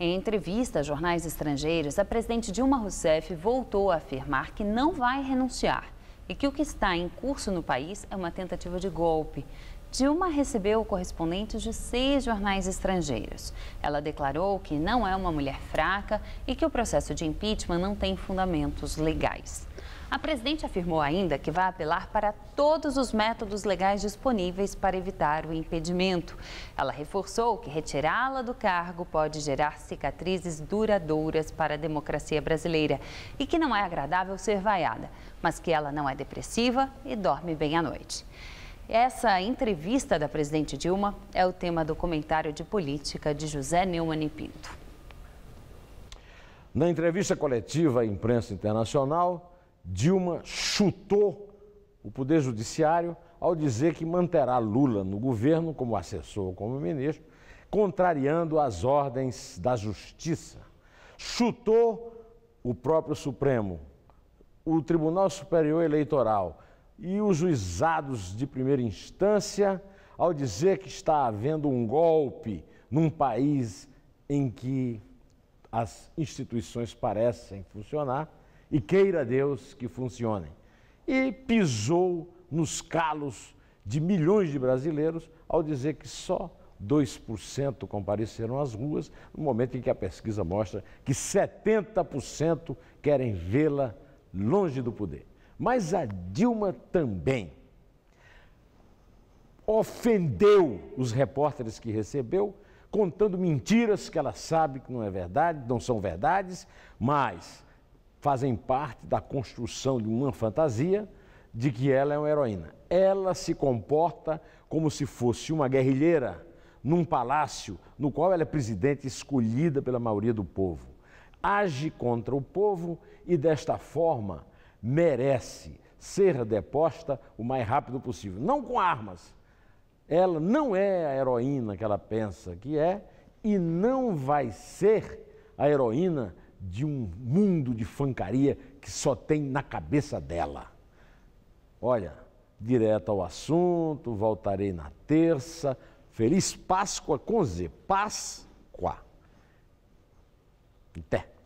Em entrevista a jornais estrangeiros, a presidente Dilma Rousseff voltou a afirmar que não vai renunciar e que o que está em curso no país é uma tentativa de golpe. Dilma recebeu correspondentes de seis jornais estrangeiros. Ela declarou que não é uma mulher fraca e que o processo de impeachment não tem fundamentos legais. A presidente afirmou ainda que vai apelar para todos os métodos legais disponíveis para evitar o impedimento. Ela reforçou que retirá-la do cargo pode gerar cicatrizes duradouras para a democracia brasileira e que não é agradável ser vaiada, mas que ela não é depressiva e dorme bem à noite. Essa entrevista da presidente Dilma é o tema do comentário de política de José Neumann Pinto. Na entrevista coletiva à imprensa internacional, Dilma chutou o Poder Judiciário ao dizer que manterá Lula no governo como assessor ou como ministro, contrariando as ordens da Justiça. Chutou o próprio Supremo, o Tribunal Superior Eleitoral e os juizados de primeira instância ao dizer que está havendo um golpe num país em que as instituições parecem funcionar e queira Deus que funcionem. E pisou nos calos de milhões de brasileiros ao dizer que só 2% compareceram às ruas, no momento em que a pesquisa mostra que 70% querem vê-la longe do poder. Mas a Dilma também ofendeu os repórteres que recebeu, contando mentiras que ela sabe que não é verdade, não são verdades, mas fazem parte da construção de uma fantasia de que ela é uma heroína. Ela se comporta como se fosse uma guerrilheira num palácio no qual ela é presidente escolhida pela maioria do povo. Age contra o povo e desta forma merece ser deposta o mais rápido possível, não com armas. Ela não é a heroína que ela pensa que é e não vai ser a heroína de um mundo de fancaria que só tem na cabeça dela. Olha, direto ao assunto, voltarei na terça. Feliz Páscoa com Z. Páscoa. Até.